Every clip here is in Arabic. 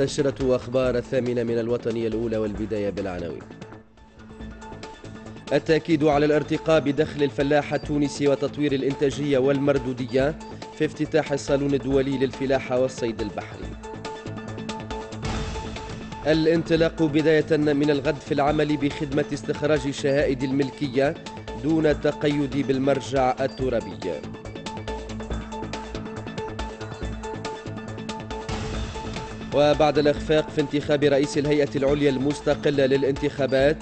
نشرة أخبار الثامنة من الوطنية الأولى والبداية بالعناوين التأكيد على الارتقاء بدخل الفلاح التونسي وتطوير الإنتاجية والمردودية في افتتاح الصالون الدولي للفلاحة والصيد البحري الانطلاق بداية من الغد في العمل بخدمة استخراج شهائد الملكية دون التقيد بالمرجع الترابي وبعد الإخفاق في انتخاب رئيس الهيئة العليا المستقلة للانتخابات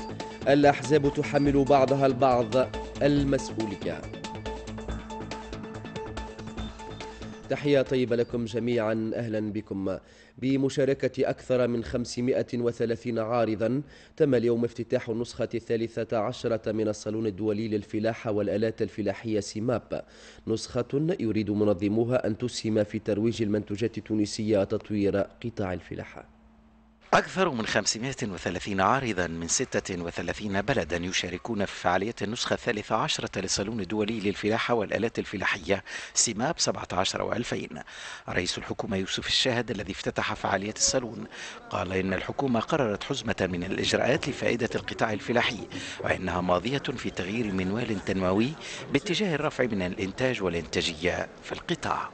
الأحزاب تحمل بعضها البعض المسؤولية تحية طيبة لكم جميعا أهلا بكم بمشاركة أكثر من 530 عارضا تم اليوم افتتاح النسخة الثالثة عشرة من الصالون الدولي للفلاحة والآلات الفلاحية سيماب نسخة يريد منظموها أن تسهم في ترويج المنتوجات التونسية وتطوير قطاع الفلاحة أكثر من 530 عارضا من 36 بلدا يشاركون في فعالية النسخة الثالثة عشرة للصالون الدولي للفلاحة والآلات الفلاحية سماب 17 و2000 رئيس الحكومة يوسف الشاهد الذي افتتح فعالية الصالون قال إن الحكومة قررت حزمة من الإجراءات لفائدة القطاع الفلاحي وإنها ماضية في تغيير منوال تنموي باتجاه الرفع من الإنتاج والإنتاجية في القطاع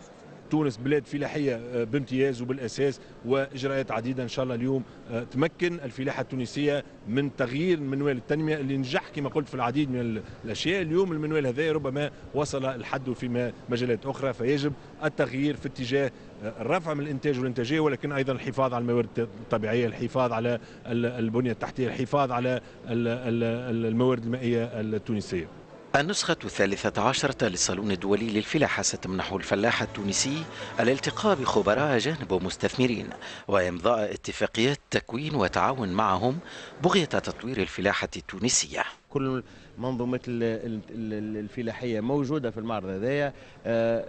تونس بلاد فلاحية آه، بامتياز وبالأساس وإجراءات عديدة إن شاء الله اليوم آه، تمكن الفلاحة التونسية من تغيير منوال التنمية اللي نجح كما قلت في العديد من الأشياء اليوم المنوال هذا ربما وصل الحد في مجالات أخرى فيجب التغيير في اتجاه آه، الرفع من الانتاج والانتاجيه ولكن ايضا الحفاظ على الموارد الطبيعيه، الحفاظ على البنيه التحتيه، الحفاظ على الموارد المائيه التونسيه. النسخة الثالثة عشرة للصالون الدولي للفلاحة ستمنح الفلاح التونسي الالتقاء بخبراء أجانب ومستثمرين وإمضاء اتفاقيات تكوين وتعاون معهم بغية تطوير الفلاحة التونسية كل منظومه الفلاحيه موجوده في المعرض هذايا آه،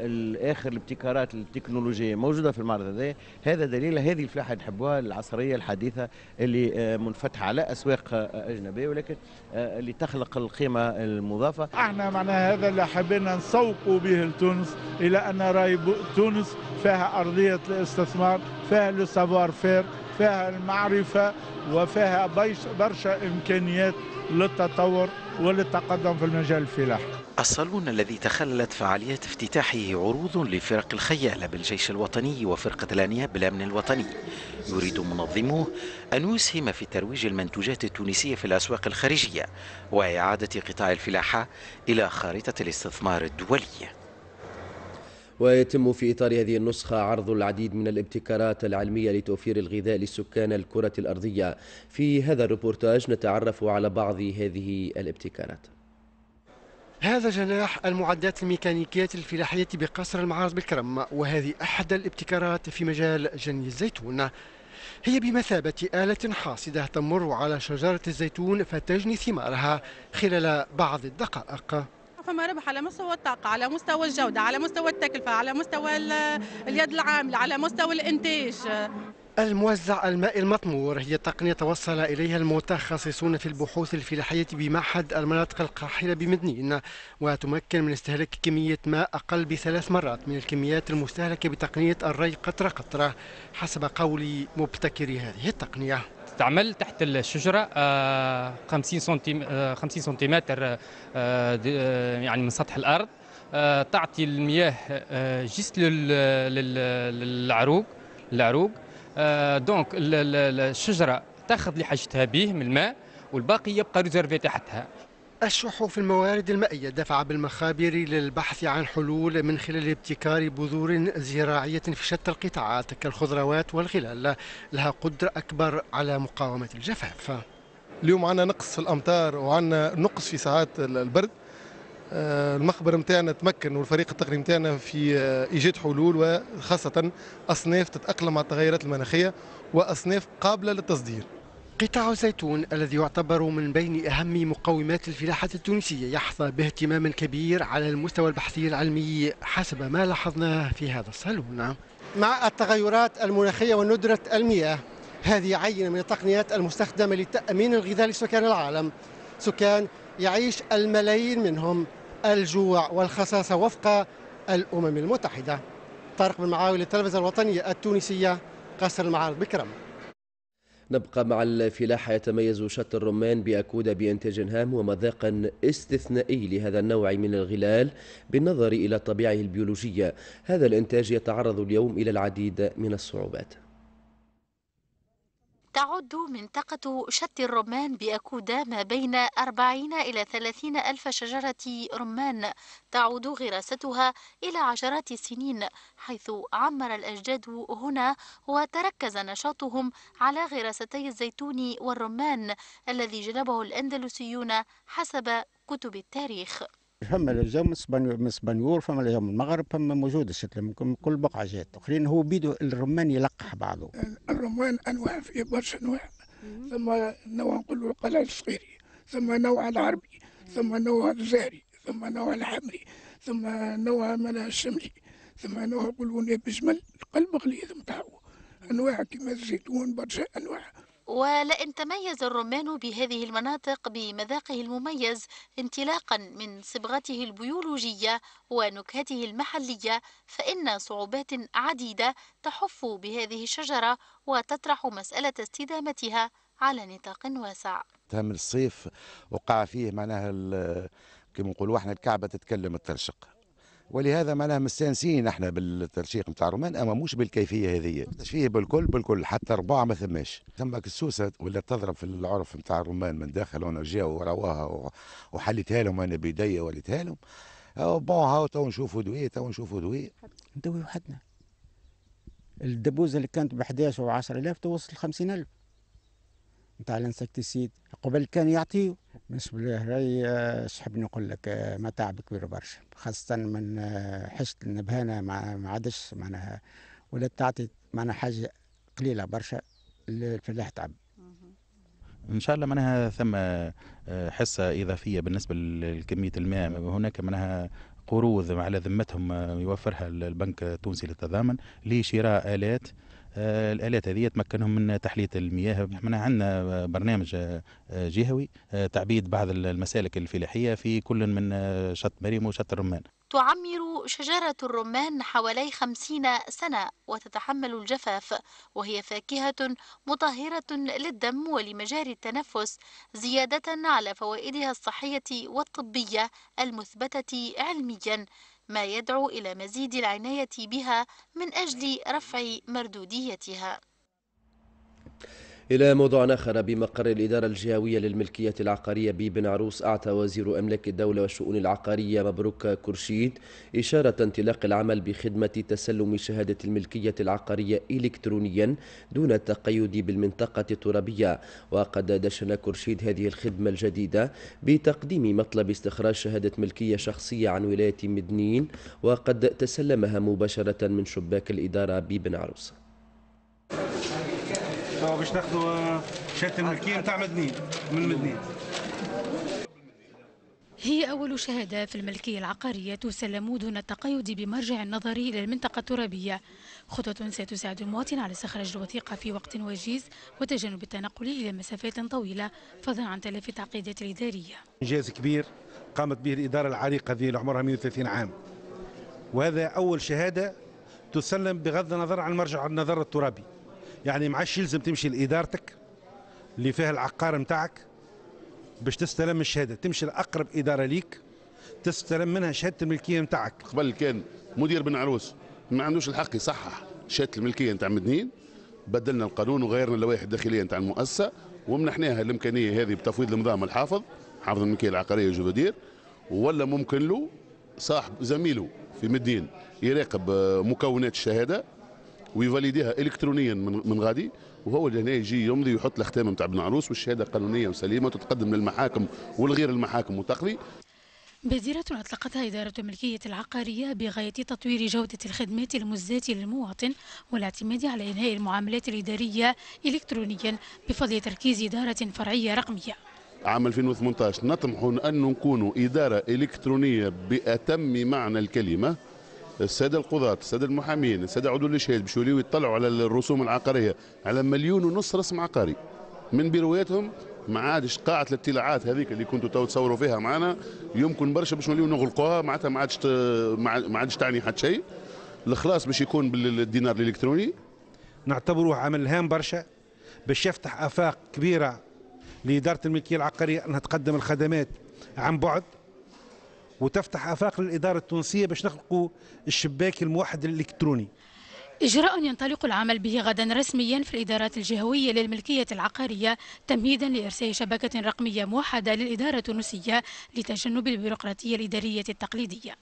اخر الابتكارات التكنولوجيه موجوده في المعرض هذايا هذا دليل هذه الفلاحه نحبوها العصريه الحديثه اللي آه، منفتحه على اسواق آه، اجنبيه ولكن اللي تخلق القيمه المضافه احنا معنا هذا اللي حبينا نسوقوا به لتونس الى ان راي تونس فيها ارضيه الاستثمار فيها لو سافوار فير فيها المعرفة وفيها برشا إمكانيات للتطور وللتقدم في المجال الفلاحي الصالون الذي تخللت فعاليات افتتاحه عروض لفرق الخيالة بالجيش الوطني وفرقة الأنياب بالأمن الوطني يريد منظموه أن يسهم في ترويج المنتوجات التونسية في الأسواق الخارجية وإعادة قطاع الفلاحة إلى خارطة الاستثمار الدولي ويتم في إطار هذه النسخة عرض العديد من الابتكارات العلمية لتوفير الغذاء لسكان الكرة الأرضية في هذا الروبورتاج نتعرف على بعض هذه الابتكارات هذا جناح المعدات الميكانيكية الفلاحية بقصر المعارض بالكرم وهذه أحد الابتكارات في مجال جني الزيتون هي بمثابة آلة حاصدة تمر على شجرة الزيتون فتجني ثمارها خلال بعض الدقائق فما ربح على مستوى الطاقه على مستوى الجوده على مستوى التكلفه على مستوى اليد العامله على مستوى الانتاج الموزع الماء المطمور هي تقنية توصل إليها المتخصصون في البحوث الفلاحية بمعهد المناطق القاحلة بمدنين وتمكن من استهلاك كمية ماء أقل بثلاث مرات من الكميات المستهلكة بتقنية الري قطرة قطرة حسب قول مبتكري هذه التقنية تستعمل تحت الشجره 50 آه، سنتيم 50 آه، سنتيمتر آه، يعني من سطح الارض تعطي المياه جست للعروق العروق دونك الشجره تاخذ اللي حاجتها به من الماء والباقي يبقى ريزيرفي تحتها الشح في الموارد المائية دفع بالمخابر للبحث عن حلول من خلال ابتكار بذور زراعية في شتى القطاعات كالخضروات والغلال لها قدرة أكبر على مقاومة الجفاف اليوم عندنا نقص في الأمطار وعندنا نقص في ساعات البرد آه، المخبر نتاعنا تمكن والفريق التقني نتاعنا في آه، ايجاد حلول وخاصه اصناف تتاقلم مع التغيرات المناخيه واصناف قابله للتصدير قطاع الزيتون الذي يعتبر من بين أهم مقومات الفلاحة التونسية يحظى باهتمام كبير على المستوى البحثي العلمي حسب ما لاحظناه في هذا الصالون مع التغيرات المناخية وندرة المياه هذه عينة من التقنيات المستخدمة لتأمين الغذاء لسكان العالم سكان يعيش الملايين منهم الجوع والخصاصة وفق الأمم المتحدة طارق بن معاوي للتلفزة الوطنية التونسية قصر المعارض بكرم نبقى مع الفلاحة يتميز شط الرمان بأكودة بإنتاج هام ومذاق استثنائي لهذا النوع من الغلال بالنظر إلى طبيعته البيولوجية هذا الإنتاج يتعرض اليوم إلى العديد من الصعوبات تعد منطقة شت الرمان بأكودا ما بين 40 إلى 30 ألف شجرة رمان تعود غراستها إلى عشرات السنين حيث عمر الأجداد هنا وتركز نشاطهم على غراستي الزيتون والرمان الذي جلبه الأندلسيون حسب كتب التاريخ فما اليوم من اسبانيول فما اليوم من المغرب فما موجود الشتله من كل بقعه جات اخرين هو بيدو الرمان يلقح بعضه الرمان انواع في برشا انواع ثم نوع نقولوا القلال الصغيري ثم نوع العربي ثم نوع الجزائري ثم نوع الحمري ثم نوع من الشملي ثم نوع يقولوا بجمل القلب غليظ نتاعو انواع كما الزيتون برشا انواع ولئن تميز الرمان بهذه المناطق بمذاقه المميز انطلاقا من صبغته البيولوجية ونكهته المحلية فإن صعوبات عديدة تحف بهذه الشجرة وتطرح مسألة استدامتها على نطاق واسع تهم الصيف وقع فيه معناها كما نقولوا احنا الكعبة تتكلم الترشق ولهذا معناها مستانسين احنا بالترشيق نتاع الرومان اما مش بالكيفيه هذه فيه بالكل بالكل حتى ربع ما ثماش ثم السوسه ولا تضرب في العرف نتاع الرومان من داخل جا ورواها وحليتها لهم انا بيدي وليتها لهم بون هاو تو نشوفوا دوية تو نشوفوا دوية ندوي وحدنا الدبوزه اللي كانت ب 11 و 10000 توصل ل 50000 نتاع الانسكتيسيد قبل كان يعطيه بالنسبه راي آه، شحب نقول لك آه، متاع كبير برشا خاصه من آه، حشت النبهانه ما عادش معناها ولا تعطي معناها حاجه قليله برشا الفلاح تعب ان شاء الله معناها ثم حصه اضافيه بالنسبه لكميه الماء هناك معناها قروض على ذمتهم يوفرها البنك التونسي للتضامن لشراء الات آه، الالات هذه تمكنهم من تحليه المياه احنا عندنا برنامج آه، جهوي آه، تعبيد بعض المسالك الفلاحيه في كل من شط مريم وشط الرمان تعمر شجرة الرمان حوالي خمسين سنة وتتحمل الجفاف وهي فاكهة مطهرة للدم ولمجاري التنفس زيادة على فوائدها الصحية والطبية المثبتة علميا ما يدعو إلى مزيد العناية بها من أجل رفع مردوديتها إلى موضوع آخر بمقر الإدارة الجهوية للملكية العقارية ببن عروس أعطى وزير أملاك الدولة والشؤون العقارية مبروك كرشيد إشارة انطلاق العمل بخدمة تسلم شهادة الملكية العقارية إلكترونيا دون التقيد بالمنطقة الترابية وقد دشن كرشيد هذه الخدمة الجديدة بتقديم مطلب استخراج شهادة ملكية شخصية عن ولاية مدنين وقد تسلمها مباشرة من شباك الإدارة ببن عروس باش ناخذوا آه، شهاده الملكيه نتاع مدنين من مدنين هي أول شهادة في الملكية العقارية تسلم دون التقيد بمرجع النظر إلى المنطقة الترابية خطوة ستساعد المواطن على استخراج الوثيقة في وقت وجيز وتجنب التنقل إلى مسافات طويلة فضلا عن تلف التعقيدات الإدارية إنجاز كبير قامت به الإدارة العريقة ذي عمرها 130 عام وهذا أول شهادة تسلم بغض النظر عن مرجع النظر الترابي يعني ما عادش يلزم تمشي لادارتك اللي فيها العقار نتاعك باش تستلم الشهاده تمشي لاقرب اداره ليك تستلم منها شهاده الملكيه نتاعك قبل كان مدير بن عروس ما عندوش الحق يصحح شهاده الملكيه نتاع مدنين بدلنا القانون وغيرنا اللوائح الداخليه نتاع المؤسسه ومنحناها الامكانيه هذه بتفويض النظام الحافظ حافظ الملكيه العقاريه وجبدير ولا ممكن له صاحب زميله في مدين يراقب مكونات الشهاده ويفاليديها الكترونيا من غادي وهو اللي هنا يجي يمضي ويحط الختام نتاع بن عروس والشهاده قانونيه وسليمه وتتقدم للمحاكم والغير المحاكم وتقضي بادرة أطلقتها إدارة الملكية العقارية بغاية تطوير جودة الخدمات المزاة للمواطن والاعتماد على إنهاء المعاملات الإدارية إلكترونيا بفضل تركيز إدارة فرعية رقمية عام 2018 نطمح أن نكون إدارة إلكترونية بأتم معنى الكلمة الساده القضاة الساده المحامين الساده عضو الاشهاد باش يوليو يطلعوا على الرسوم العقاريه على مليون ونص رسم عقاري من بيرواتهم ما عادش قاعه الاطلاعات هذيك اللي كنتوا تو تصوروا فيها معنا يمكن برشا باش نوليو نغلقوها معناتها ما عادش ما عادش تعني حتى شيء الخلاص باش يكون بالدينار الالكتروني نعتبروه عمل هام برشا باش يفتح افاق كبيره لاداره الملكيه العقاريه انها تقدم الخدمات عن بعد وتفتح افاق للاداره التونسيه باش نخلقوا الشباك الموحد الالكتروني إجراء ينطلق العمل به غدا رسميا في الإدارات الجهوية للملكية العقارية تمهيدا لإرسال شبكة رقمية موحدة للإدارة التونسية لتجنب البيروقراطية الإدارية التقليدية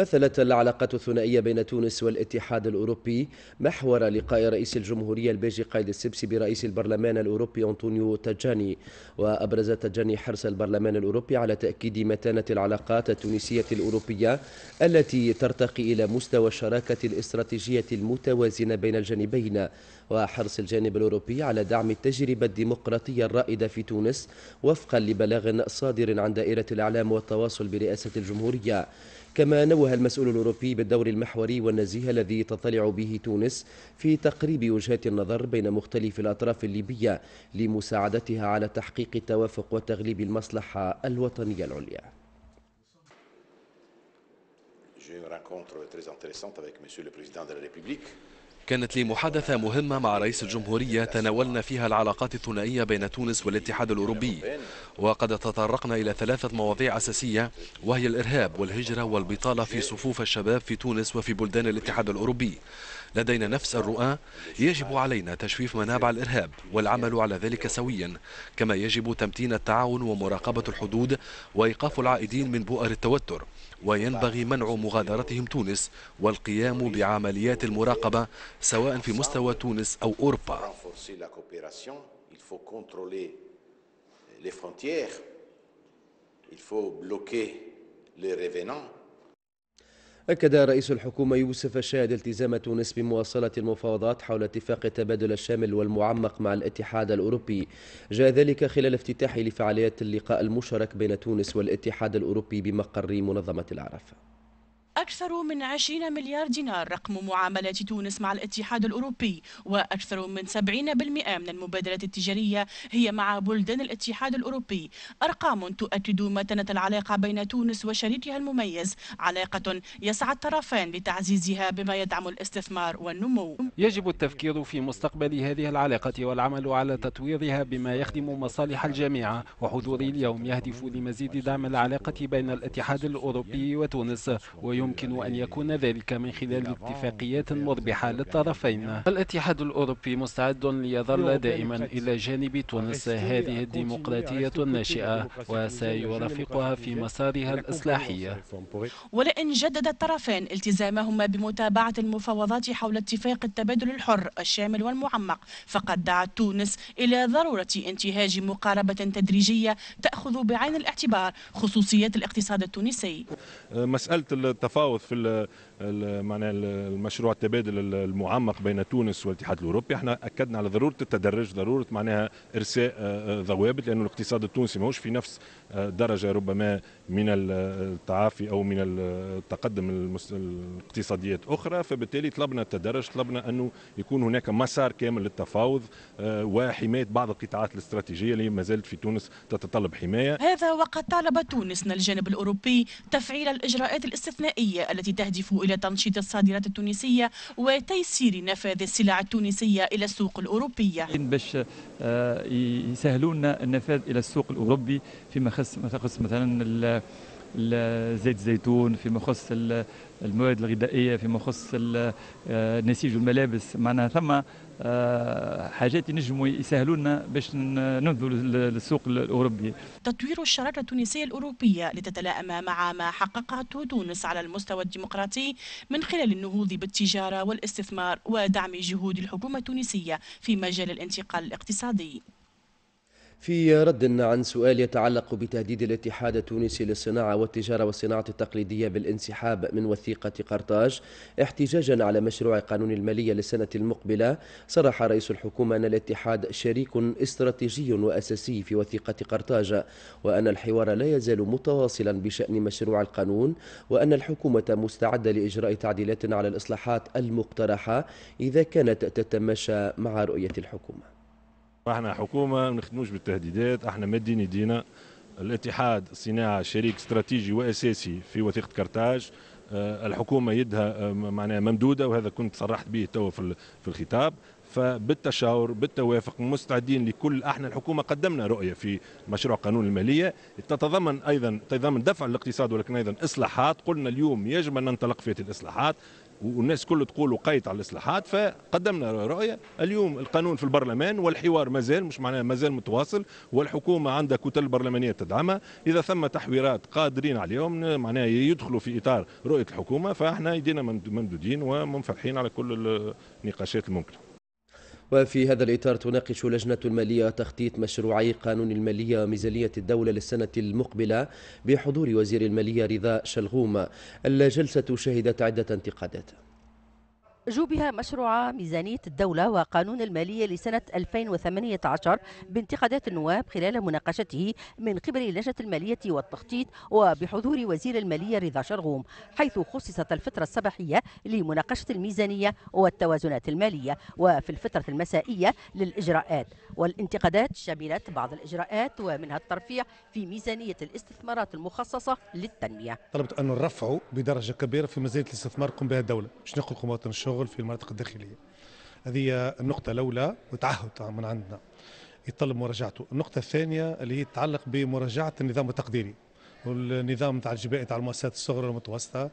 مثلت العلاقة الثنائية بين تونس والاتحاد الأوروبي محور لقاء رئيس الجمهورية البيجي قايد السبسي برئيس البرلمان الأوروبي أنطونيو تاجاني وأبرز تاجاني حرص البرلمان الأوروبي على تأكيد متانة العلاقات التونسية الأوروبية التي ترتقي إلى مستوى الشراكة الاستراتيجية المتوازنة بين الجانبين وحرص الجانب الأوروبي على دعم التجربة الديمقراطية الرائدة في تونس وفقا لبلاغ صادر عن دائرة الإعلام والتواصل برئاسة الجمهورية كما نوه المسؤول الأوروبي بالدور المحوري والنزيه الذي تطلع به تونس في تقريب وجهات النظر بين مختلف الأطراف الليبية لمساعدتها على تحقيق التوافق وتغليب المصلحة الوطنية العليا J'ai une rencontre très intéressante avec Monsieur le Président de la République. كانت لي محادثة مهمة مع رئيس الجمهورية تناولنا فيها العلاقات الثنائية بين تونس والاتحاد الأوروبي وقد تطرقنا إلى ثلاثة مواضيع أساسية وهي الإرهاب والهجرة والبطالة في صفوف الشباب في تونس وفي بلدان الاتحاد الأوروبي لدينا نفس الرؤى يجب علينا تجفيف منابع الإرهاب والعمل على ذلك سويا كما يجب تمتين التعاون ومراقبة الحدود وإيقاف العائدين من بؤر التوتر وينبغي منع مغادرتهم تونس والقيام بعمليات المراقبة سواء في مستوى تونس أو أوروبا il faut bloquer les revenants, أكد رئيس الحكومة يوسف الشاهد التزام تونس بمواصلة المفاوضات حول اتفاق التبادل الشامل والمعمق مع الاتحاد الأوروبي جاء ذلك خلال افتتاح لفعاليات اللقاء المشترك بين تونس والاتحاد الأوروبي بمقر منظمة العرفة أكثر من 20 مليار دينار رقم معاملة تونس مع الاتحاد الأوروبي وأكثر من 70% من المبادلات التجارية هي مع بلدان الاتحاد الأوروبي أرقام تؤكد متنة العلاقة بين تونس وشريكها المميز علاقة يسعى الطرفان لتعزيزها بما يدعم الاستثمار والنمو يجب التفكير في مستقبل هذه العلاقة والعمل على تطويرها بما يخدم مصالح الجميع وحضوري اليوم يهدف لمزيد دعم العلاقة بين الاتحاد الأوروبي وتونس ويمكن يمكن أن يكون ذلك من خلال اتفاقيات مربحة للطرفين الاتحاد الأوروبي مستعد ليظل دائما إلى جانب تونس هذه الديمقراطية الناشئة وسيرافقها في مسارها الإصلاحي ولئن جدد الطرفان التزامهما بمتابعة المفاوضات حول اتفاق التبادل الحر الشامل والمعمق فقد دعت تونس إلى ضرورة انتهاج مقاربة تدريجية تأخذ بعين الاعتبار خصوصيات الاقتصاد التونسي مسألة تفاوض في معناها المشروع التبادل المعمق بين تونس والاتحاد الاوروبي احنا اكدنا على ضروره التدرج ضروره معناها ارساء آه، آه، ضوابط لانه الاقتصاد التونسي ماهوش في نفس آه، درجه ربما من التعافي او من التقدم الاقتصاديات اخرى فبالتالي طلبنا التدرج طلبنا انه يكون هناك مسار كامل للتفاوض وحمايه بعض القطاعات الاستراتيجيه اللي ما زالت في تونس تتطلب حمايه هذا وقد طالب تونس من الجانب الاوروبي تفعيل الاجراءات الاستثنائيه الغذائية التي تهدف إلى تنشيط الصادرات التونسية وتيسير نفاذ السلع التونسية إلى السوق الأوروبية باش آه، يسهلوا لنا النفاذ إلى السوق الأوروبي فيما يخص مثلا زيت الزيتون فيما يخص المواد الغذائيه فيما يخص النسيج آه، والملابس معناها ثم آه، حاجات ينجموا يسهلوا لنا باش ننزل للسوق الاوروبي. تطوير الشراكه التونسيه الاوروبيه لتتلائم مع ما حققته تونس على المستوى الديمقراطي من خلال النهوض بالتجاره والاستثمار ودعم جهود الحكومه التونسيه في مجال الانتقال الاقتصادي. في رد عن سؤال يتعلق بتهديد الاتحاد التونسي للصناعة والتجارة والصناعة التقليدية بالانسحاب من وثيقة قرطاج احتجاجا على مشروع قانون المالية للسنة المقبلة صرح رئيس الحكومة أن الاتحاد شريك استراتيجي وأساسي في وثيقة قرطاج وأن الحوار لا يزال متواصلا بشأن مشروع القانون وأن الحكومة مستعدة لإجراء تعديلات على الإصلاحات المقترحة إذا كانت تتماشى مع رؤية الحكومة احنا حكومه ما نخدموش بالتهديدات احنا مدين يدينا الاتحاد الصناعه شريك استراتيجي واساسي في وثيقه كرتاج آه، الحكومه يدها آه، معناها ممدوده وهذا كنت صرحت به تو في الخطاب فبالتشاور بالتوافق مستعدين لكل احنا الحكومه قدمنا رؤيه في مشروع قانون الماليه تتضمن ايضا تضمن دفع الاقتصاد ولكن ايضا اصلاحات قلنا اليوم يجب ان ننطلق في الاصلاحات والناس كله تقول وقيت على الاصلاحات فقدمنا رؤيه اليوم القانون في البرلمان والحوار مازال مش معناه مازال متواصل والحكومه عندها كتل برلمانيه تدعمها اذا ثم تحويرات قادرين عليهم معناها يدخلوا في اطار رؤيه الحكومه فاحنا يدينا ممدودين ومنفرحين على كل النقاشات الممكنه وفي هذا الإطار تناقش لجنة المالية تخطيط مشروعي قانون المالية وميزانية الدولة للسنة المقبلة بحضور وزير المالية رضا شلغوم الجلسة شهدت عدة انتقادات بها مشروع ميزانية الدولة وقانون المالية لسنة 2018 بانتقادات النواب خلال مناقشته من قبل لجنة المالية والتخطيط وبحضور وزير المالية رضا شرغوم حيث خصصت الفترة الصباحية لمناقشة الميزانية والتوازنات المالية وفي الفترة المسائية للإجراءات والانتقادات شملت بعض الإجراءات ومنها الترفيع في ميزانية الاستثمارات المخصصة للتنمية طلبت أن نرفعوا بدرجة كبيرة في ميزانية الاستثمار قم بها الدولة مش نقول الشغل الشغل في المناطق الداخليه هذه النقطة الأولى وتعهد من عندنا يتطلب مراجعته النقطة الثانية اللي هي تتعلق بمراجعة النظام التقديري والنظام تاع الجبائي تاع المؤسسات الصغرى والمتوسطه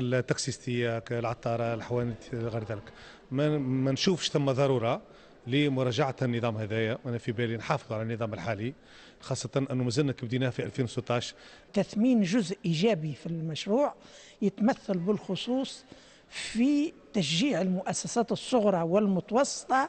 التاكسيستيه العطاره الحوانت غير ذلك ما نشوفش ثم ضروره لمراجعه النظام هذايا انا في بالي نحافظ على النظام الحالي خاصه انه مازلنا بديناه في 2016 تثمين جزء ايجابي في المشروع يتمثل بالخصوص في تشجيع المؤسسات الصغرى والمتوسطة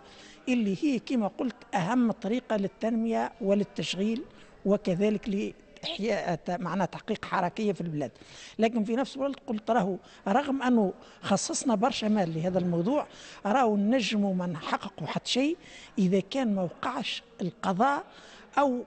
اللي هي كما قلت أهم طريقة للتنمية وللتشغيل وكذلك لإحياء معنى تحقيق حركية في البلاد لكن في نفس الوقت قلت راهو رغم أنه خصصنا برشا مال لهذا الموضوع راهو نجموا ما نحققوا حتى شيء إذا كان ما وقعش القضاء أو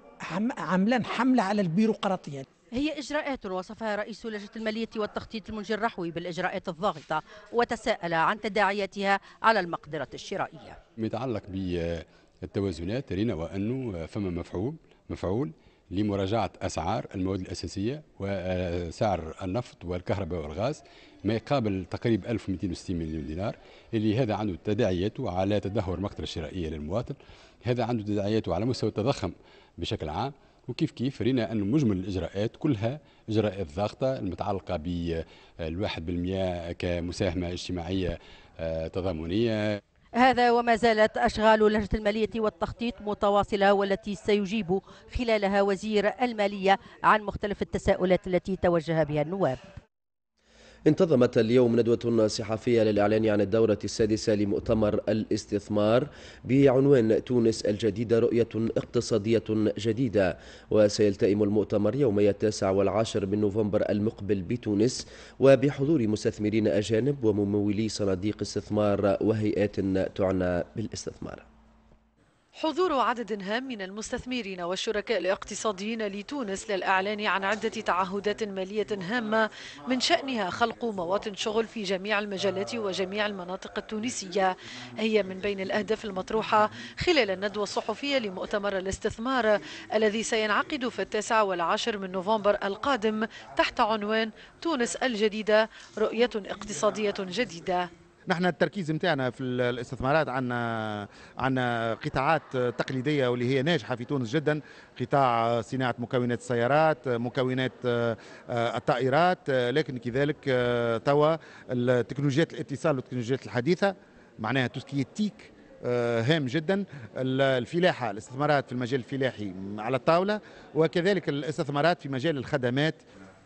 عملان حملة على البيروقراطية هي إجراءات وصفها رئيس لجنة المالية والتخطيط المنجي الرحوي بالإجراءات الضاغطة وتساءل عن تداعياتها على المقدرة الشرائية ما يتعلق بالتوازنات رينا وأنه فما مفعول مفعول لمراجعة أسعار المواد الأساسية وسعر النفط والكهرباء والغاز ما يقابل تقريبا 1260 مليون دينار اللي هذا عنده تداعياته على تدهور المقدرة الشرائية للمواطن هذا عنده تداعياته على مستوى التضخم بشكل عام وكيف كيف رينا أن مجمل الإجراءات كلها إجراءات ضاغطة المتعلقة بالواحد آه، بالمئة كمساهمة اجتماعية آه، تضامنية هذا وما زالت أشغال لجنة المالية والتخطيط متواصلة والتي سيجيب خلالها وزير المالية عن مختلف التساؤلات التي توجه بها النواب انتظمت اليوم ندوة صحفية للإعلان عن الدورة السادسة لمؤتمر الاستثمار بعنوان تونس الجديدة رؤية اقتصادية جديدة وسيلتئم المؤتمر يومي التاسع والعاشر من نوفمبر المقبل بتونس وبحضور مستثمرين أجانب وممولي صناديق استثمار وهيئات تعنى بالاستثمار حضور عدد هام من المستثمرين والشركاء الاقتصاديين لتونس للإعلان عن عدة تعهدات مالية هامة من شأنها خلق مواطن شغل في جميع المجالات وجميع المناطق التونسية هي من بين الأهداف المطروحة خلال الندوة الصحفية لمؤتمر الاستثمار الذي سينعقد في التاسع والعاشر من نوفمبر القادم تحت عنوان تونس الجديدة رؤية اقتصادية جديدة نحن التركيز نتاعنا في الاستثمارات عندنا عندنا قطاعات تقليديه واللي هي ناجحه في تونس جدا قطاع صناعه مكونات السيارات مكونات آه، آه، الطائرات آه، لكن كذلك توا التكنولوجيات الاتصال والتكنولوجيات الحديثه معناها توسكي تيك هام جدا الفلاحة الاستثمارات في المجال الفلاحي على الطاولة وكذلك الاستثمارات في مجال الخدمات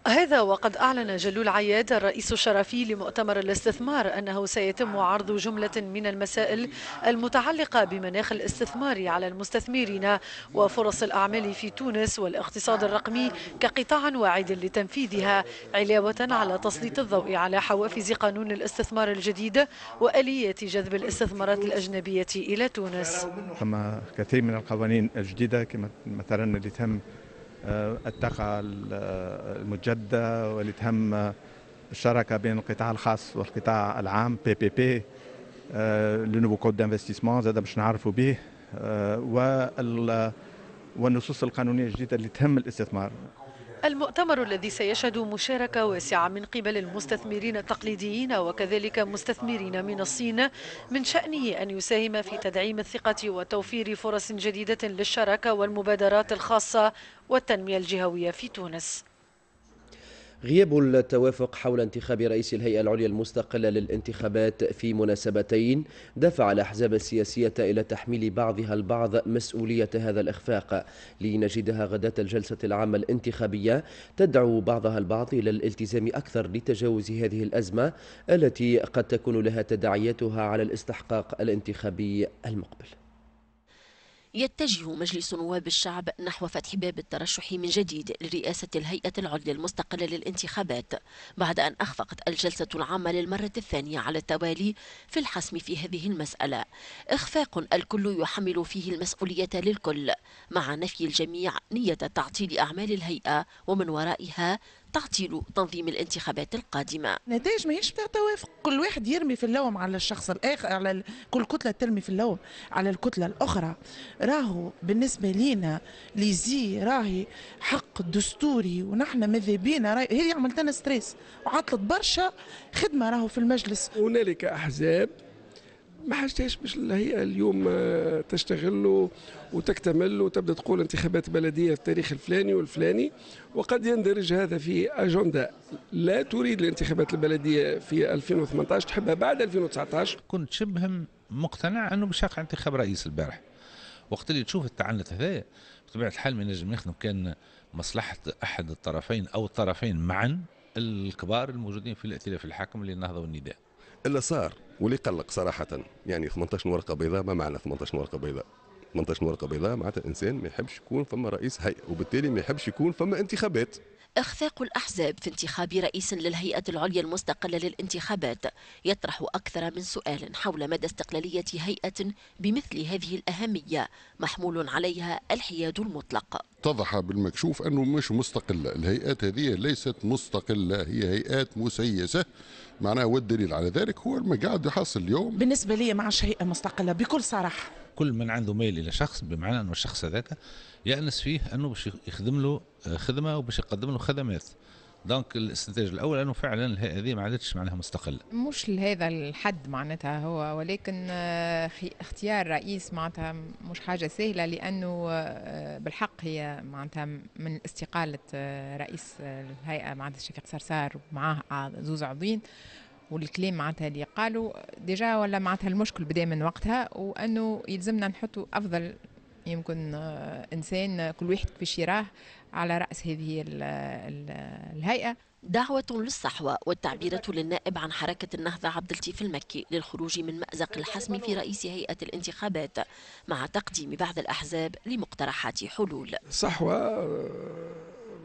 هذا وقد أعلن جلول عياد الرئيس الشرفي لمؤتمر الاستثمار أنه سيتم عرض جملة من المسائل المتعلقة بمناخ الاستثمار على المستثمرين وفرص الأعمال في تونس والاقتصاد الرقمي كقطاع واعد لتنفيذها علاوة على تسليط الضوء على حوافز قانون الاستثمار الجديد وآلية جذب الاستثمارات الأجنبية إلى تونس. ثم كثير من القوانين الجديدة كما مثلا اللي تم آه، الطاقه آه، المجدده تهم الشراكه بين القطاع الخاص والقطاع العام بي بي بي آه، لو نوفو كود دانفستيسمون زاد باش نعرفوا به والنصوص القانونيه الجديده اللي تهم الاستثمار المؤتمر الذي سيشهد مشاركة واسعة من قبل المستثمرين التقليديين وكذلك مستثمرين من الصين من شأنه أن يساهم في تدعيم الثقة وتوفير فرص جديدة للشراكة والمبادرات الخاصة والتنمية الجهوية في تونس غياب التوافق حول انتخاب رئيس الهيئة العليا المستقلة للانتخابات في مناسبتين دفع الأحزاب السياسية إلى تحميل بعضها البعض مسؤولية هذا الإخفاق لنجدها غداة الجلسة العامة الانتخابية تدعو بعضها البعض إلى الالتزام أكثر لتجاوز هذه الأزمة التي قد تكون لها تداعياتها على الاستحقاق الانتخابي المقبل يتجه مجلس نواب الشعب نحو فتح باب الترشح من جديد لرئاسة الهيئة العليا المستقلة للانتخابات بعد أن أخفقت الجلسة العامة للمرة الثانية على التوالي في الحسم في هذه المسألة إخفاق الكل يحمل فيه المسؤولية للكل مع نفي الجميع نية تعطيل أعمال الهيئة ومن ورائها تعطيل تنظيم الانتخابات القادمة نتائج ماهيش بتاع توافق كل واحد يرمي في اللوم على الشخص الآخر على ال... كل كتلة ترمي في اللوم على الكتلة الأخرى راهو بالنسبة لينا ليزي راهي حق دستوري ونحن ماذا بينا راي... هي عملت لنا ستريس وعطلت برشا خدمة راهو في المجلس هنالك أحزاب ما حاجتهاش باش الهيئه اليوم آه، تشتغل وتكتمل وتبدا تقول انتخابات بلديه في التاريخ الفلاني والفلاني وقد يندرج هذا في اجنده لا تريد الانتخابات البلديه في 2018 تحبها بعد 2019 كنت شبه مقتنع انه باش يقع انتخاب رئيس البارح وقت اللي تشوف التعنت هذا بطبيعه الحال ما نجم يخدم كان مصلحه احد الطرفين او الطرفين معا الكبار الموجودين في الائتلاف الحاكم اللي نهضوا النداء اللي صار واللي قلق صراحه يعني 18 ورقه بيضاء ما معنى 18 ورقه بيضاء 18 ورقه بيضاء معناتها الانسان ما يحبش يكون فما رئيس هيئه وبالتالي ما يحبش يكون فما انتخابات إخفاق الأحزاب في انتخاب رئيس للهيئة العليا المستقلة للانتخابات يطرح أكثر من سؤال حول مدى استقلالية هيئة بمثل هذه الأهمية محمول عليها الحياد المطلق اتضح بالمكشوف أنه مش مستقلة الهيئات هذه ليست مستقلة هي هيئات مسيسة معناها والدليل على ذلك هو ما قاعد يحصل اليوم بالنسبة لي معش هيئة مستقلة بكل صراحة كل من عنده ميل الى شخص بمعنى انه الشخص هذاك يأنس فيه انه باش يخدم له آه، خدمه وباش يقدم له خدمات دونك الاستنتاج الاول انه فعلا هذه ما عادتش معناها مستقله مش لهذا الحد معناتها هو ولكن آه، اختيار رئيس معناتها مش حاجه سهله لانه آه، بالحق هي معناتها من استقاله رئيس الهيئه معناتها الشفيق صرصار ومعاه زوز عضوين والكلام معناتها اللي قالوا ديجا ولا معناتها المشكل بدا من وقتها وانه يلزمنا نحطوا افضل يمكن آه، انسان آه، كل واحد في يراه على راس هذه الـ الـ الهيئه دعوة للصحوة والتعبيرة للنائب عن حركة النهضة عبد اللطيف المكي للخروج من مأزق الحسم في رئيس هيئة الانتخابات مع تقديم بعض الأحزاب لمقترحات حلول. صحوة آه،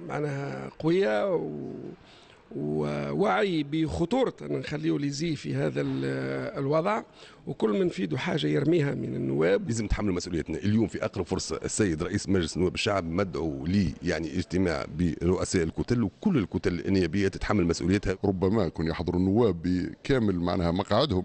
معناها قوية و... ووعي بخطورة أن نخليه ليزي في هذا الوضع وكل من في حاجة يرميها من النواب لازم تحمل مسؤوليتنا اليوم في أقرب فرصة السيد رئيس مجلس نواب الشعب مدعو لي يعني اجتماع برؤساء الكتل وكل الكتل النيابية تتحمل مسؤوليتها ربما يكون يحضر النواب بكامل معناها مقعدهم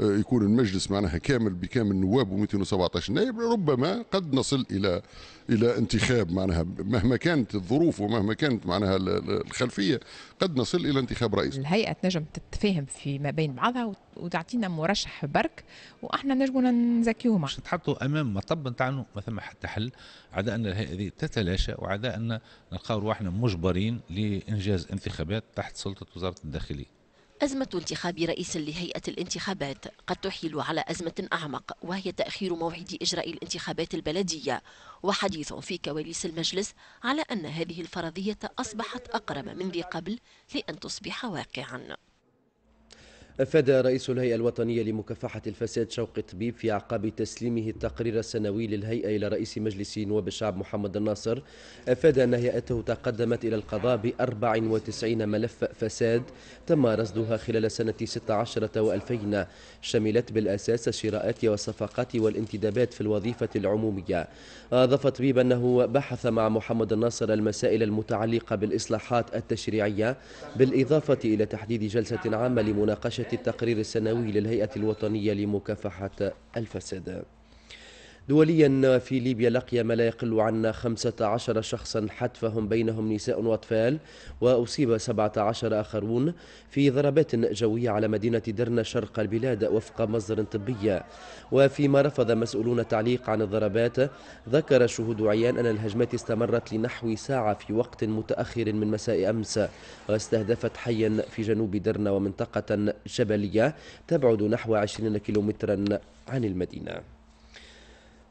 آه، يكون المجلس معناها كامل بكامل نوابه 217 نائب ربما قد نصل الى الى انتخاب معناها مهما كانت الظروف ومهما كانت معناها الخلفيه قد نصل الى انتخاب رئيس الهيئه تنجم تتفاهم فيما بين بعضها وتعطينا مرشح برك واحنا نجموا نزكيوه معاه تحطوا امام مطب نتاع ما ثم حتى حل عدا ان الهيئه هذه تتلاشى وعدا ان نلقاو رواحنا مجبرين لانجاز انتخابات تحت سلطه وزاره الداخليه أزمة انتخاب رئيس لهيئة الانتخابات قد تحيل على أزمة أعمق وهي تأخير موعد إجراء الانتخابات البلدية وحديث في كواليس المجلس على أن هذه الفرضية أصبحت أقرب من ذي قبل لأن تصبح واقعاً أفاد رئيس الهيئة الوطنية لمكافحة الفساد شوقي طبيب في أعقاب تسليمه التقرير السنوي للهيئة إلى رئيس مجلس نواب الشعب محمد الناصر أفاد أن هيئته تقدمت إلى القضاء ب 94 ملف فساد تم رصدها خلال سنة 16 و2000 شملت بالأساس الشراءات والصفقات والانتدابات في الوظيفة العمومية أضاف طبيب أنه بحث مع محمد الناصر المسائل المتعلقة بالإصلاحات التشريعية بالإضافة إلى تحديد جلسة عامة لمناقشة التقرير السنوي للهيئة الوطنية لمكافحة الفساد دوليا في ليبيا لقي ما لا يقل عن 15 شخصا حتفهم بينهم نساء وأطفال وأصيب 17 آخرون في ضربات جوية على مدينة درنا شرق البلاد وفق مصدر طبي وفيما رفض مسؤولون التعليق عن الضربات ذكر شهود عيان أن الهجمات استمرت لنحو ساعة في وقت متأخر من مساء أمس واستهدفت حيا في جنوب درنا ومنطقة جبلية تبعد نحو 20 كيلومترا عن المدينة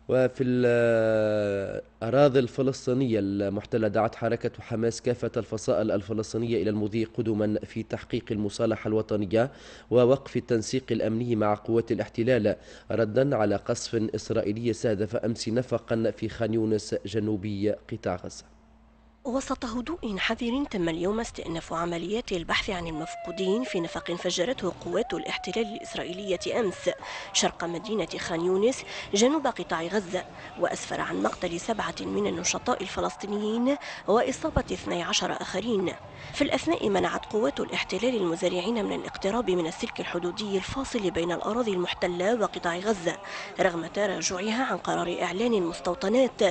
وفي الأراضي آه، الفلسطينية المحتلة دعت حركة حماس كافة الفصائل الفلسطينية إلى المضي قدما في تحقيق المصالحة الوطنية ووقف التنسيق الأمني مع قوات الاحتلال ردا على قصف إسرائيلي استهدف أمس نفقا في خان يونس جنوبي قطاع غزة وسط هدوء حذر تم اليوم استئناف عمليات البحث عن المفقودين في نفق فجرته قوات الاحتلال الإسرائيلية أمس شرق مدينة خان يونس جنوب قطاع غزة وأسفر عن مقتل سبعة من النشطاء الفلسطينيين وإصابة 12 آخرين في الأثناء منعت قوات الاحتلال المزارعين من الاقتراب من السلك الحدودي الفاصل بين الأراضي المحتلة وقطاع غزة رغم تراجعها عن قرار إعلان المستوطنات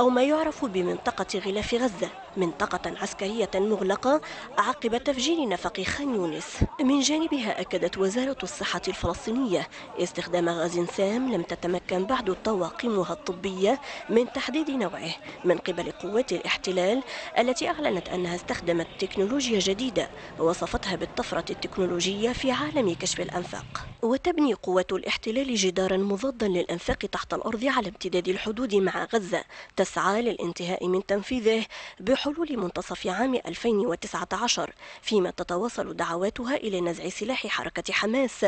أو ما يعرف بمنطقة غلاف غزة منطقة عسكرية مغلقة عقب تفجير نفق خان يونس من جانبها أكدت وزارة الصحة الفلسطينية استخدام غاز سام لم تتمكن بعد طواقمها الطبية من تحديد نوعه من قبل قوات الاحتلال التي أعلنت أنها استخدمت تكنولوجيا جديدة وصفتها بالطفرة التكنولوجية في عالم كشف الأنفاق وتبني قوات الاحتلال جدارا مضادا للأنفاق تحت الأرض على امتداد الحدود مع غزة تسعى للانتهاء من تنفيذه بحلول منتصف عام 2019 فيما تتواصل دعواتها إلى نزع سلاح حركة حماس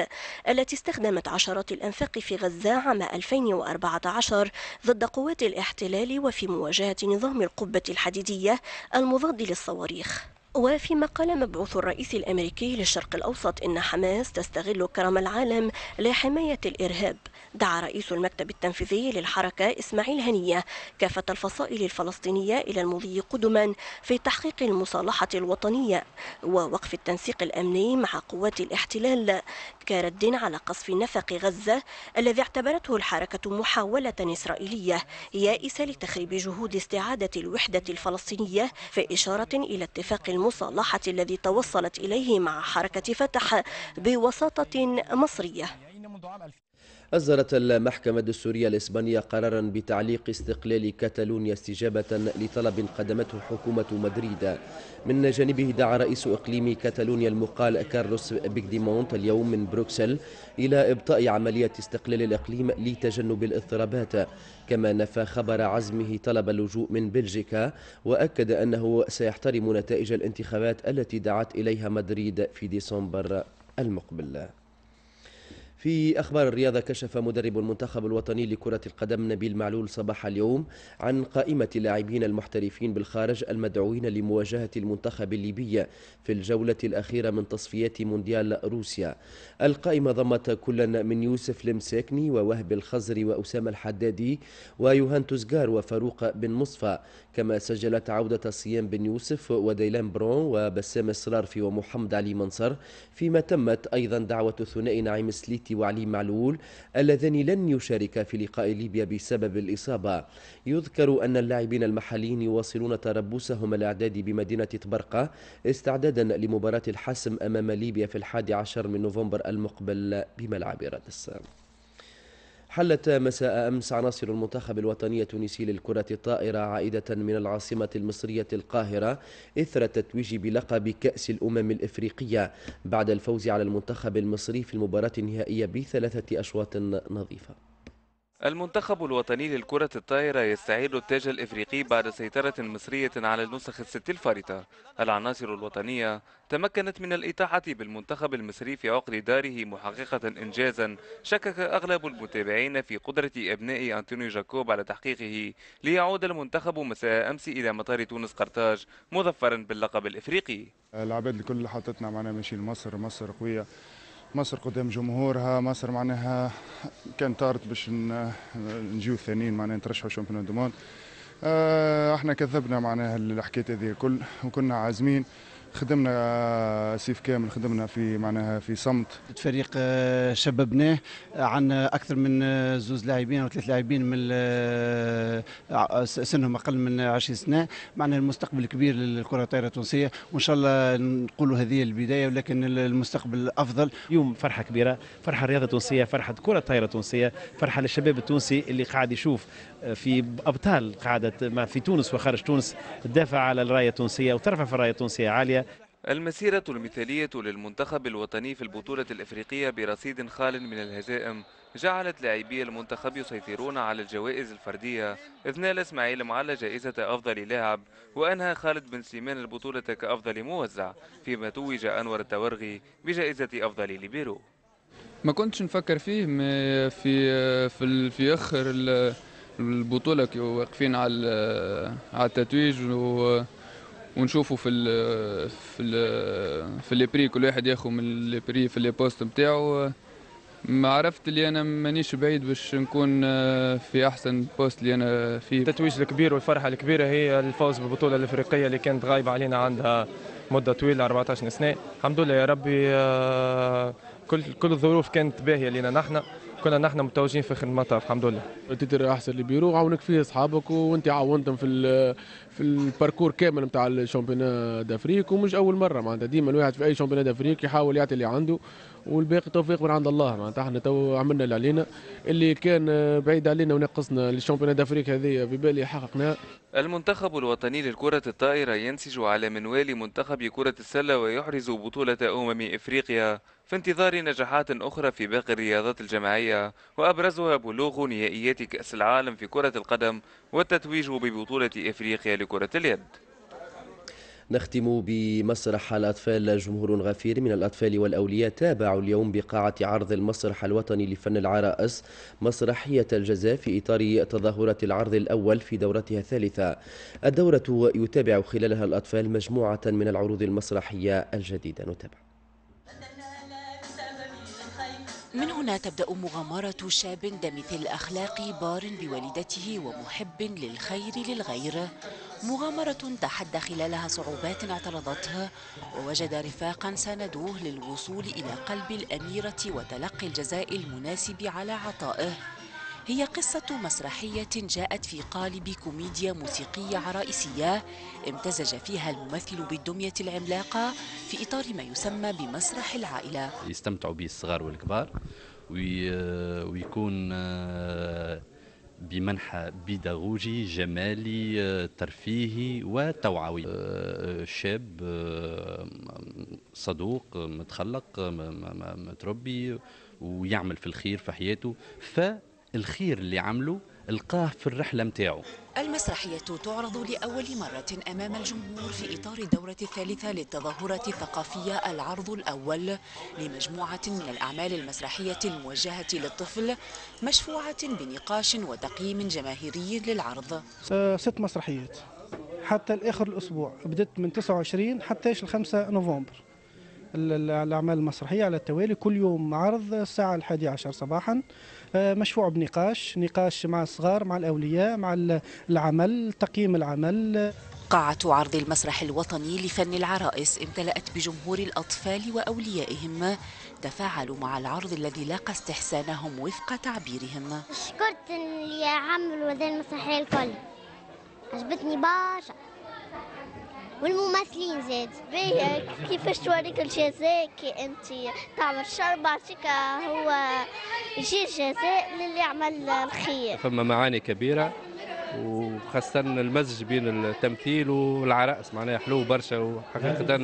التي استخدمت عشرات الأنفاق في غزة عام 2014 ضد قوات الاحتلال وفي مواجهة نظام القبة الحديدية المضاد للصواريخ وفيما قال مبعوث الرئيس الأمريكي للشرق الأوسط إن حماس تستغل كرم العالم لحماية الإرهاب دعا رئيس المكتب التنفيذي للحركة إسماعيل هنية كافة الفصائل الفلسطينية إلى المضي قدما في تحقيق المصالحة الوطنية ووقف التنسيق الأمني مع قوات الاحتلال كرد على قصف نفق غزة الذي اعتبرته الحركة محاولة إسرائيلية يائسة لتخريب جهود استعادة الوحدة الفلسطينية في إشارة إلى اتفاق المصالحة الذي توصلت إليه مع حركة فتح بوساطة مصرية يعني أصدرت المحكمة الدستورية الإسبانية قرارا بتعليق استقلال كتالونيا استجابة لطلب قدمته حكومة مدريد من جانبه دعا رئيس إقليم كتالونيا المقال كارلوس بيكديمونت اليوم من بروكسل إلى إبطاء عملية استقلال الإقليم لتجنب الاضطرابات كما نفى خبر عزمه طلب اللجوء من بلجيكا وأكد أنه سيحترم نتائج الانتخابات التي دعت إليها مدريد في ديسمبر المقبل في أخبار الرياضة كشف مدرب المنتخب الوطني لكرة القدم نبيل معلول صباح اليوم عن قائمة اللاعبين المحترفين بالخارج المدعوين لمواجهة المنتخب الليبي في الجولة الأخيرة من تصفيات مونديال روسيا القائمة ضمت كلا من يوسف لمساكني ووهب الخزري وأسامة الحدادي ويوهان توزجار وفاروق بن مصفى كما سجلت عودة صيام بن يوسف وديلان برون وبسام السرارفي ومحمد علي منصر فيما تمت أيضا دعوة الثنائي نعيم سليتي وعلي معلول اللذان لن يشاركا في لقاء ليبيا بسبب الإصابة يذكر أن اللاعبين المحليين يواصلون تربصهم الإعدادي بمدينة طبرقة استعدادا لمباراة الحسم أمام ليبيا في الحادي عشر من نوفمبر المقبل بملعب رادس حلت مساء أمس عناصر المنتخب الوطني التونسي للكرة الطائرة عائدة من العاصمة المصرية القاهرة إثر التتويج بلقب كأس الأمم الإفريقية بعد الفوز على المنتخب المصري في المباراة النهائية بثلاثة أشواط نظيفة المنتخب الوطني للكرة الطائرة يستعيد التاج الإفريقي بعد سيطرة مصرية على النسخ الست الفارطة العناصر الوطنية تمكنت من الإطاحة بالمنتخب المصري في عقد داره محققة إنجازا شكك أغلب المتابعين في قدرة أبناء أنتوني جاكوب على تحقيقه ليعود المنتخب مساء أمس إلى مطار تونس قرطاج مظفرا باللقب الإفريقي العباد الكل حطتنا معنا ماشي مصر مصر قوية مصر قدام جمهورها مصر معناها كان طارت باش نجيو الثانيين معناها نترشحوا شامبيون دو آه، احنا كذبنا معناها الحكايه هذه الكل وكنا عازمين خدمنا سيف كامل خدمنا في معناها في صمت فريق آه، شببناه آه، عن اكثر من آه، زوز لاعبين او ثلاث لاعبين من سنهم اقل من 20 سنه معناها المستقبل كبير للكره الطايره التونسيه وان شاء الله نقولوا هذه البدايه ولكن المستقبل افضل يوم فرحه كبيره فرحه الرياضه التونسيه فرحه كره الطائره التونسيه فرحه للشباب التونسي اللي قاعد يشوف في ابطال قاعده ما في تونس وخارج تونس تدافع على الرايه التونسيه وترفع في الرايه التونسيه عاليه المسيرة المثالية للمنتخب الوطني في البطولة الإفريقية برصيد خال من الهزائم جعلت لاعبي المنتخب يسيطرون على الجوائز الفردية إذ نال إسماعيل معلى جائزة أفضل لاعب وأنهى خالد بن سليمان البطولة كأفضل موزع فيما توج أنور التورغي بجائزة أفضل ليبيرو ما كنتش نفكر فيه في في, في آخر البطولة واقفين على على التتويج و ونشوفوا في الـ في الـ في لي بري كل واحد ياخذ من لي بري في لي بوست نتاعو ما عرفت اللي انا مانيش بعيد باش نكون آه، في احسن بوست اللي انا فيه التتويج الكبير والفرحه الكبيره هي الفوز بالبطوله الافريقيه اللي كانت غايبه علينا عندها مده طويله 14 سنه الحمد لله يا ربي آه، كل كل الظروف كانت باهيه لينا نحن كنا نحن متوجين في خدمتها الحمد لله رديت احسن اللي بيرو عاونك فيه اصحابك وانت عاونتهم في في الباركور كامل نتاع الشامبيون دافريك ومش اول مره معناتها ديما الواحد في اي شامبيون دافريك يحاول يعطي اللي عنده والباقي توفيق من عند الله معناتها احنا تو عملنا اللي علينا اللي كان بعيد علينا ونقصنا الشامبيونات افريقيا هذه ببالي حققناه المنتخب الوطني للكرة الطائرة ينسج على منوال منتخب كرة السلة ويحرز بطولة أمم إفريقيا في انتظار نجاحات أخرى في باقي الرياضات الجماعية وأبرزها بلوغ نهائيات كأس العالم في كرة القدم والتتويج ببطولة إفريقيا لكرة اليد نختم بمسرح الأطفال جمهور غفير من الأطفال والأولياء تابعوا اليوم بقاعة عرض المسرح الوطني لفن العرائس مسرحية الجزاء في إطار تظاهرة العرض الأول في دورتها الثالثة الدورة يتابع خلالها الأطفال مجموعة من العروض المسرحية الجديدة نتابع من هنا تبدأ مغامرة شاب دمث الأخلاق بار بوالدته ومحب للخير للغير مغامرة تحدى خلالها صعوبات اعترضتها ووجد رفاقا ساندوه للوصول إلى قلب الأميرة وتلقي الجزاء المناسب على عطائه هي قصة مسرحية جاءت في قالب كوميديا موسيقية عرائسية امتزج فيها الممثل بالدمية العملاقة في إطار ما يسمى بمسرح العائلة يستمتعوا به الصغار والكبار ويكون آه، بمنحى بيداغوجي جمالي آه، ترفيهي وتوعوي آه، آه، شاب صدوق متخلق متربي ويعمل في الخير في حياته فالخير اللي عمله القاه في الرحلة متاعه المسرحية تعرض لأول مرة أمام الجمهور في إطار الدورة الثالثة للتظاهرة الثقافية العرض الأول لمجموعة من الأعمال المسرحية الموجهة للطفل مشفوعة بنقاش وتقييم جماهيري للعرض ست مسرحيات حتى الآخر الأسبوع بدأت من 29 حتى 5 نوفمبر الأعمال المسرحية على التوالي كل يوم عرض الساعة الحادية عشر صباحا آه، مشروع بنقاش نقاش مع الصغار مع الأولياء مع العمل تقييم العمل قاعة عرض المسرح الوطني لفن العرائس امتلأت بجمهور الأطفال وأوليائهم تفاعلوا مع العرض الذي لاقى استحسانهم وفق تعبيرهم شكرت اللي عملوا ذي المسرحية الكل عجبتني باشا والممثلين زاد باهي كيفاش توريك الجزاء كي انت تعمل شربة هكا هو يجي الجزاء للي عمل الخير فما معاني كبيرة وخاصة المزج بين التمثيل والعرائس معناها حلو برشا وحقيقة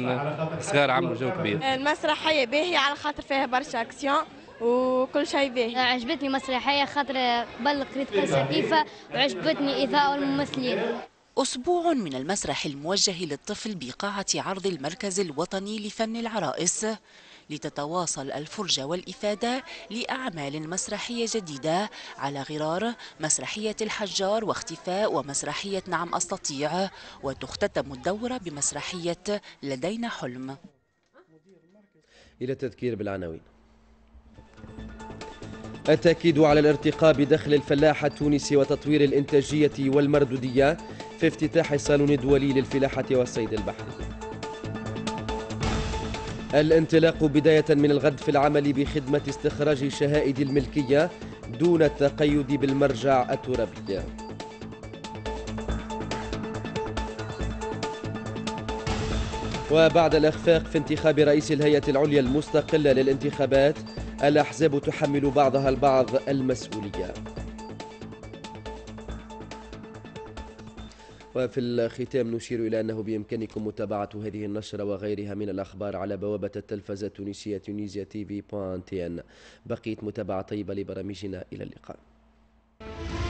الصغار عملوا جو كبير. المسرحية باهية على خاطر فيها برشا أكسيون وكل شيء به عجبتني مسرحية خاطر قبل قريت قصة كيفة وعجبتني إيذاء الممثلين. أسبوع من المسرح الموجه للطفل بقاعة عرض المركز الوطني لفن العرائس لتتواصل الفرجة والإفادة لأعمال مسرحية جديدة على غرار مسرحية الحجار واختفاء ومسرحية نعم أستطيع وتختتم الدورة بمسرحية لدينا حلم إلى تذكير بالعناوين التأكيد على الارتقاء بدخل الفلاح التونسي وتطوير الإنتاجية والمردودية في افتتاح صالون دولي للفلاحة والصيد البحري الانطلاق بداية من الغد في العمل بخدمة استخراج شهائد الملكية دون التقيد بالمرجع الترابي وبعد الإخفاق في انتخاب رئيس الهيئة العليا المستقلة للانتخابات الأحزاب تحمل بعضها البعض المسؤولية وفي الختام نشير إلى أنه بإمكانكم متابعة هذه النشرة وغيرها من الأخبار على بوابة التلفزة التونسية تونيزيا تي في بوان تي ان بقيت متابعة طيبة لبرامجنا إلى اللقاء